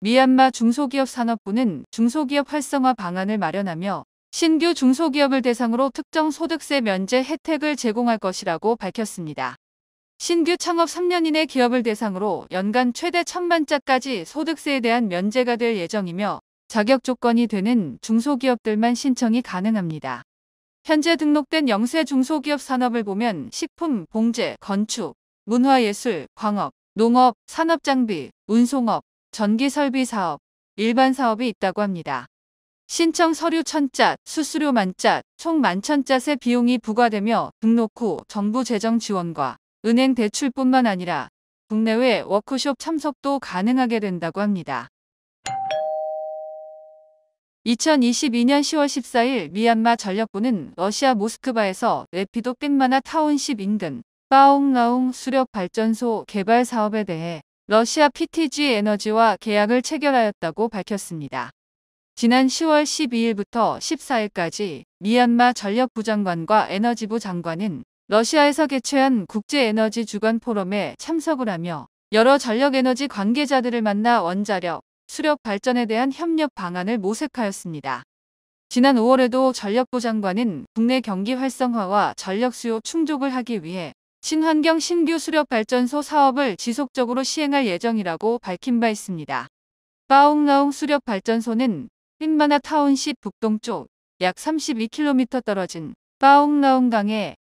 미얀마 중소기업산업부는 중소기업 활성화 방안을 마련하며 신규 중소기업을 대상으로 특정 소득세 면제 혜택을 제공할 것이라고 밝혔습니다. 신규 창업 3년 이내 기업을 대상으로 연간 최대 1천만짜까지 소득세에 대한 면제가 될 예정이며 자격 조건이 되는 중소기업들만 신청이 가능합니다. 현재 등록된 영세 중소기업 산업을 보면 식품, 봉제, 건축, 문화예술, 광업, 농업, 산업장비, 운송업, 전기 설비 사업, 일반 사업이 있다고 합니다. 신청 서류 천자, 수수료 만자, 총 만천자세 비용이 부과되며 등록 후 정부 재정 지원과 은행 대출뿐만 아니라 국내외 워크숍 참석도 가능하게 된다고 합니다. 2022년 10월 14일 미얀마 전력부는 러시아 모스크바에서 레피도 빅마나 타운십 인근 빠옹라옹 수력 발전소 개발 사업에 대해 러시아 PTG 에너지와 계약을 체결하였다고 밝혔습니다. 지난 10월 12일부터 14일까지 미얀마 전력부 장관과 에너지부 장관은 러시아에서 개최한 국제에너지 주관 포럼에 참석을 하며 여러 전력에너지 관계자들을 만나 원자력, 수력 발전에 대한 협력 방안을 모색하였습니다. 지난 5월에도 전력부 장관은 국내 경기 활성화와 전력 수요 충족을 하기 위해 친환경 신규 수력 발전소 사업을 지속적으로 시행할 예정이라고 밝힌 바 있습니다. 바옹라옹 수력 발전소는 핀마나 타운십 북동쪽 약 32km 떨어진 바옹라옹강에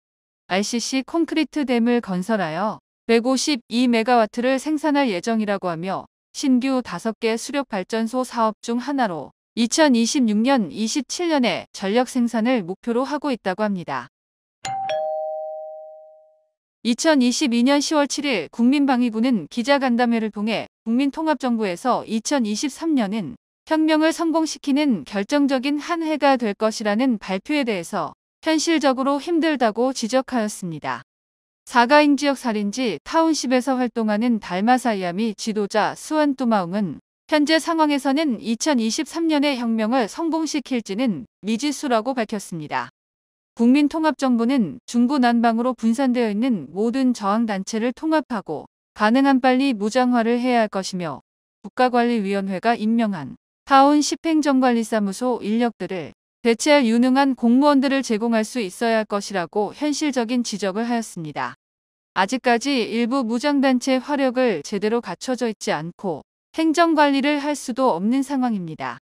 RCC 콘크리트 댐을 건설하여 1 5 2메가를 생산할 예정이라고 하며 신규 5개 수력 발전소 사업 중 하나로 2026년 27년에 전력 생산을 목표로 하고 있다고 합니다. 2022년 10월 7일 국민방위군은 기자간담회를 통해 국민통합정부에서 2023년은 혁명을 성공시키는 결정적인 한 해가 될 것이라는 발표에 대해서 현실적으로 힘들다고 지적하였습니다. 사가인 지역 살인지 타운십에서 활동하는 달마사이아미 지도자 수완뚜마웅은 현재 상황에서는 2023년의 혁명을 성공시킬지는 미지수라고 밝혔습니다. 국민통합정부는 중부 난방으로 분산되어 있는 모든 저항단체를 통합하고 가능한 빨리 무장화를 해야 할 것이며 국가관리위원회가 임명한 타운 집행정관리사무소 인력들을 대체할 유능한 공무원들을 제공할 수 있어야 할 것이라고 현실적인 지적을 하였습니다. 아직까지 일부 무장단체 화력을 제대로 갖춰져 있지 않고 행정관리를 할 수도 없는 상황입니다.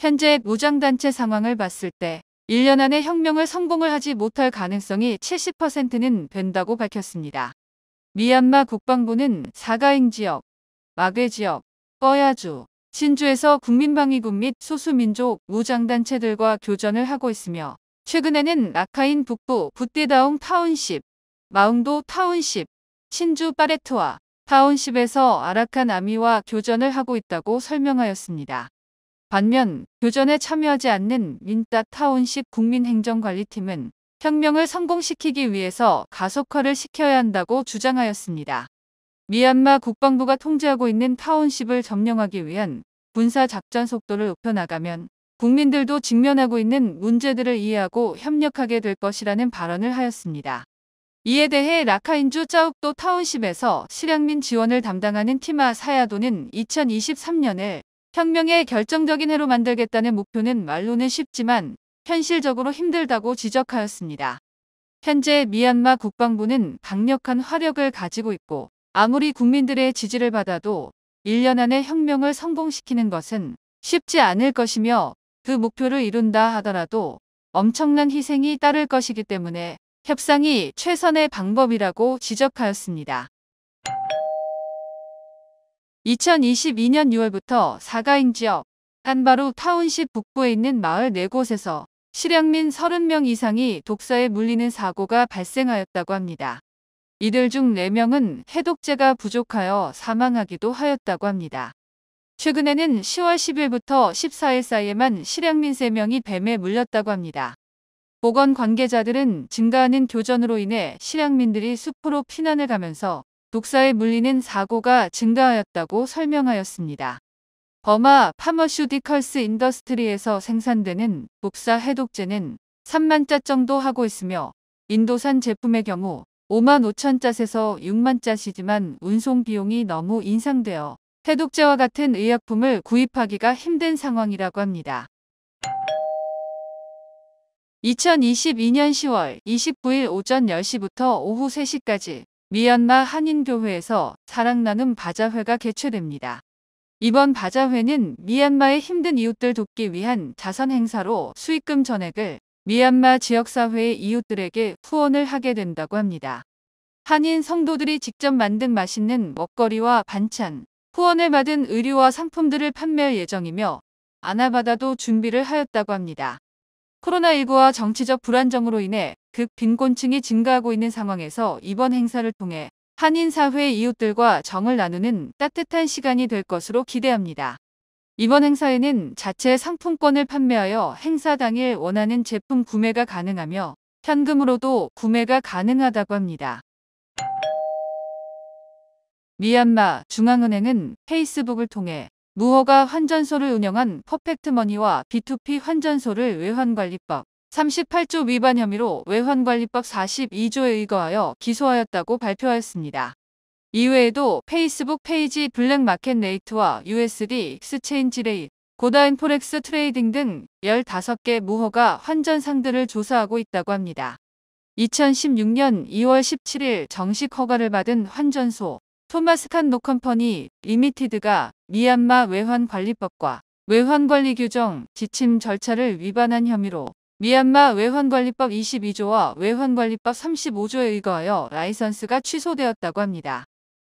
현재 무장단체 상황을 봤을 때 1년 안에 혁명을 성공을 하지 못할 가능성이 70%는 된다고 밝혔습니다. 미얀마 국방부는 사가잉 지역, 마괴 지역, 꺼야주, 신주에서 국민방위군 및 소수민족 무장단체들과 교전을 하고 있으며 최근에는 아카인 북부 부떼다웅 타운십, 마웅도 타운십, 신주 파레트와 타운십에서 아라칸 아미와 교전을 하고 있다고 설명하였습니다. 반면 교전에 참여하지 않는 민따 타운십 국민행정관리팀은 혁명을 성공시키기 위해서 가속화를 시켜야 한다고 주장하였습니다. 미얀마 국방부가 통제하고 있는 타운십을 점령하기 위한 군사 작전 속도를 높여나가면 국민들도 직면하고 있는 문제들을 이해하고 협력하게 될 것이라는 발언을 하였습니다. 이에 대해 라카인주 짜욱도 타운십에서 실향민 지원을 담당하는 티마 사야도는 2 0 2 3년을 혁명의 결정적인 해로 만들겠다는 목표는 말로는 쉽지만 현실적으로 힘들다고 지적하였습니다. 현재 미얀마 국방부는 강력한 화력을 가지고 있고 아무리 국민들의 지지를 받아도 1년 안에 혁명을 성공시키는 것은 쉽지 않을 것이며 그 목표를 이룬다 하더라도 엄청난 희생이 따를 것이기 때문에 협상이 최선의 방법이라고 지적하였습니다. 2022년 6월부터 사가인 지역 한바로 타운시 북부에 있는 마을 4곳에서 실향민 30명 이상이 독사에 물리는 사고가 발생하였다고 합니다. 이들 중 4명은 해독제가 부족하여 사망하기도 하였다고 합니다. 최근에는 10월 10일부터 14일 사이에만 실향민 3명이 뱀에 물렸다고 합니다. 보건 관계자들은 증가하는 교전으로 인해 실향민들이 숲으로 피난을 가면서 독사에 물리는 사고가 증가하였다고 설명하였습니다. 버마 파머슈디컬스 인더스트리에서 생산되는 독사 해독제는 3만 짜 정도 하고 있으며 인도산 제품의 경우 5만 5천 짜에서 6만 짜시지만 운송 비용이 너무 인상되어 해독제와 같은 의약품을 구입하기가 힘든 상황이라고 합니다. 2022년 10월 29일 오전 10시부터 오후 3시까지 미얀마 한인교회에서 사랑나눔 바자회가 개최됩니다. 이번 바자회는 미얀마의 힘든 이웃들 돕기 위한 자선 행사로 수익금 전액을 미얀마 지역사회의 이웃들에게 후원을 하게 된다고 합니다. 한인 성도들이 직접 만든 맛있는 먹거리와 반찬, 후원을 받은 의류와 상품들을 판매할 예정이며 아나바다도 준비를 하였다고 합니다. 코로나19와 정치적 불안정으로 인해 극빈곤층이 증가하고 있는 상황에서 이번 행사를 통해 한인 사회의 이웃들과 정을 나누는 따뜻한 시간이 될 것으로 기대합니다. 이번 행사에는 자체 상품권을 판매하여 행사 당일 원하는 제품 구매가 가능하며 현금으로도 구매가 가능하다고 합니다. 미얀마 중앙은행은 페이스북을 통해 무허가 환전소를 운영한 퍼펙트머니와 B2P 환전소를 외환관리법 38조 위반 혐의로 외환관리법 42조에 의거하여 기소하였다고 발표하였습니다. 이외에도 페이스북 페이지 블랙마켓 네이트와 USD 익스체인지 레이, 고다인 포렉스 트레이딩 등 15개 무허가 환전 상들을 조사하고 있다고 합니다. 2016년 2월 17일 정식 허가를 받은 환전소 토마스칸 노컴퍼니 리미티드가 미얀마 외환관리법과 외환관리 규정 지침 절차를 위반한 혐의로 미얀마 외환관리법 22조와 외환관리법 35조에 의거하여 라이선스가 취소되었다고 합니다.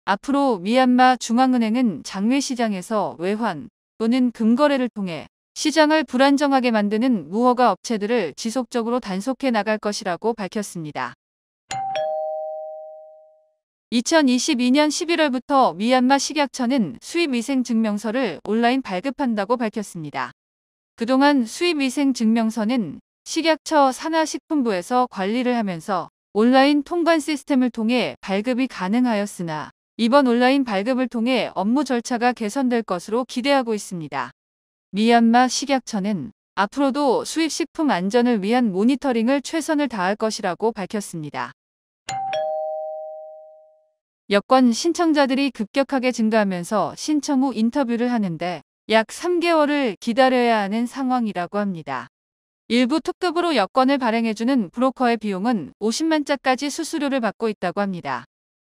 앞으로 미얀마 중앙은행은 장외시장에서 외환 또는 금거래를 통해 시장을 불안정하게 만드는 무허가 업체들을 지속적으로 단속해 나갈 것이라고 밝혔습니다. 2022년 11월부터 미얀마 식약처는 수입위생증명서를 온라인 발급한다고 밝혔습니다. 그동안 수입위생증명서는 식약처 산하식품부에서 관리를 하면서 온라인 통관 시스템을 통해 발급이 가능하였으나 이번 온라인 발급을 통해 업무 절차가 개선될 것으로 기대하고 있습니다. 미얀마 식약처는 앞으로도 수입식품 안전을 위한 모니터링을 최선을 다할 것이라고 밝혔습니다. 여권 신청자들이 급격하게 증가하면서 신청 후 인터뷰를 하는데 약 3개월을 기다려야 하는 상황이라고 합니다. 일부 특급으로 여권을 발행해주는 브로커의 비용은 50만짜까지 수수료를 받고 있다고 합니다.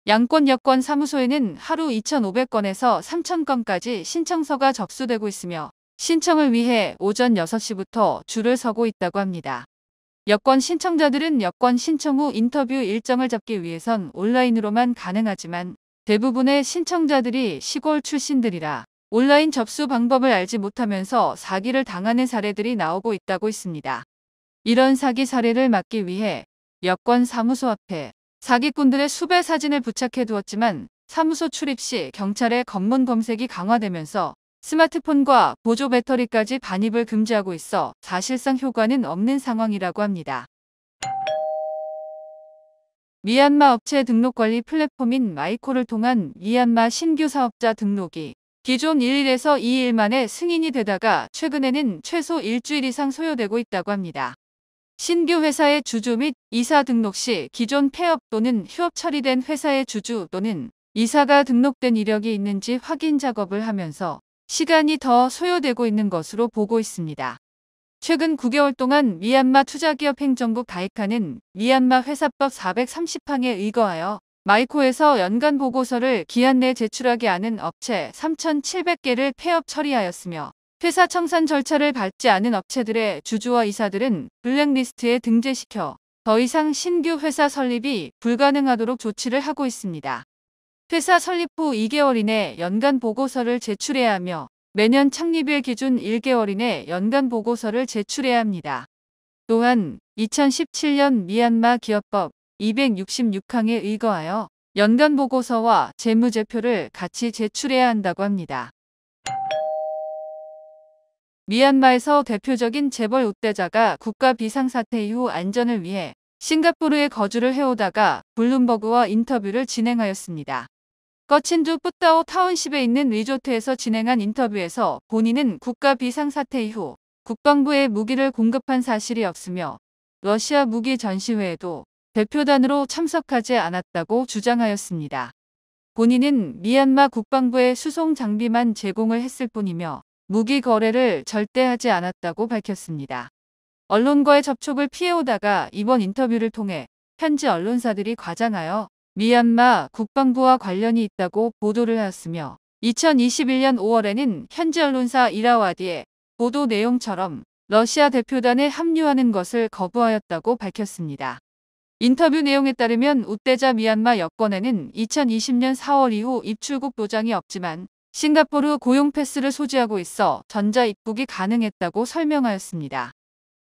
양권 여권 사무소에는 하루 2,500건에서 3,000건까지 신청서가 접수되고 있으며 신청을 위해 오전 6시부터 줄을 서고 있다고 합니다. 여권 신청자들은 여권 신청 후 인터뷰 일정을 잡기 위해선 온라인으로만 가능하지만 대부분의 신청자들이 시골 출신들이라 온라인 접수 방법을 알지 못하면서 사기를 당하는 사례들이 나오고 있다고 있습니다. 이런 사기 사례를 막기 위해 여권 사무소 앞에 사기꾼들의 수배 사진을 부착해 두었지만 사무소 출입 시 경찰의 검문 검색이 강화되면서 스마트폰과 보조 배터리까지 반입을 금지하고 있어 사실상 효과는 없는 상황이라고 합니다. 미얀마 업체 등록 관리 플랫폼인 마이코를 통한 미얀마 신규 사업자 등록이 기존 1일에서 2일 만에 승인이 되다가 최근에는 최소 일주일 이상 소요되고 있다고 합니다. 신규 회사의 주주 및 이사 등록 시 기존 폐업 또는 휴업 처리된 회사의 주주 또는 이사가 등록된 이력이 있는지 확인 작업을 하면서 시간이 더 소요되고 있는 것으로 보고 있습니다. 최근 9개월 동안 미얀마 투자기업 행정부 가이카는 미얀마 회사법 430항에 의거하여 마이코에서 연간 보고서를 기한 내 제출하게 하는 업체 3,700개를 폐업 처리하였으며 회사 청산 절차를 밟지 않은 업체들의 주주와 이사들은 블랙리스트에 등재시켜 더 이상 신규 회사 설립이 불가능하도록 조치를 하고 있습니다. 회사 설립 후 2개월 이내 연간 보고서를 제출해야 하며 매년 창립일 기준 1개월 이내 연간 보고서를 제출해야 합니다. 또한 2017년 미얀마 기업법 266항에 의거하여 연간 보고서와 재무제표를 같이 제출해야 한다고 합니다. 미얀마에서 대표적인 재벌 우대자가 국가 비상사태 이후 안전을 위해 싱가포르에 거주를 해오다가 블룸버그와 인터뷰를 진행하였습니다. 거친주 뿌따오 타운십에 있는 리조트에서 진행한 인터뷰에서 본인은 국가 비상사태 이후 국방부에 무기를 공급한 사실이 없으며 러시아 무기 전시회에도 대표단으로 참석하지 않았다고 주장하였습니다. 본인은 미얀마 국방부에 수송 장비만 제공을 했을 뿐이며 무기 거래를 절대 하지 않았다고 밝혔습니다. 언론과의 접촉을 피해오다가 이번 인터뷰를 통해 현지 언론사들이 과장하여 미얀마 국방부와 관련이 있다고 보도를 하였으며 2021년 5월에는 현지 언론사 이라와디에 보도 내용처럼 러시아 대표단에 합류하는 것을 거부하였다고 밝혔습니다. 인터뷰 내용에 따르면 우대자 미얀마 여권에는 2020년 4월 이후 입출국 도장이 없지만 싱가포르 고용 패스를 소지하고 있어 전자 입국이 가능했다고 설명하였습니다.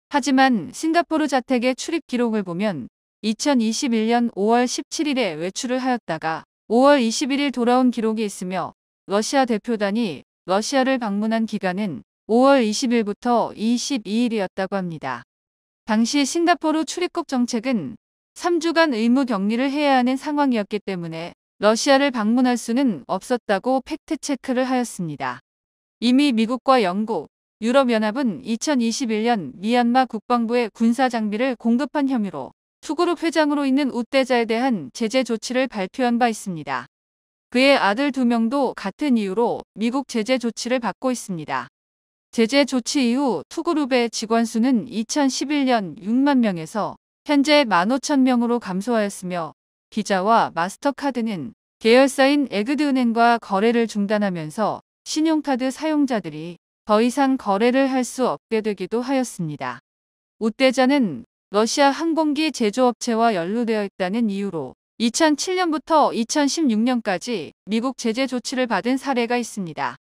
하지만 싱가포르 자택의 출입 기록을 보면 2021년 5월 17일에 외출을 하였다가 5월 21일 돌아온 기록이 있으며 러시아 대표단이 러시아를 방문한 기간은 5월 20일부터 22일이었다고 합니다. 당시 싱가포르 출입국 정책은 3주간 의무 격리를 해야 하는 상황이었기 때문에 러시아를 방문할 수는 없었다고 팩트체크를 하였습니다. 이미 미국과 영국, 유럽연합은 2021년 미얀마 국방부에 군사 장비를 공급한 혐의로 투그룹 회장으로 있는 우대자에 대한 제재 조치를 발표한 바 있습니다. 그의 아들 두 명도 같은 이유로 미국 제재 조치를 받고 있습니다. 제재 조치 이후 투그룹의 직원 수는 2011년 6만 명에서 현재 15,000명으로 감소하였으며 비자와 마스터카드는 계열사인 에그드은행과 거래를 중단하면서 신용카드 사용자들이 더 이상 거래를 할 수 없게 되기도 하였습니다. 우대자는 러시아 항공기 제조업체와 연루되어 있다는 이유로 2007년부터 2016년까지 미국 제재 조치를 받은 사례가 있습니다.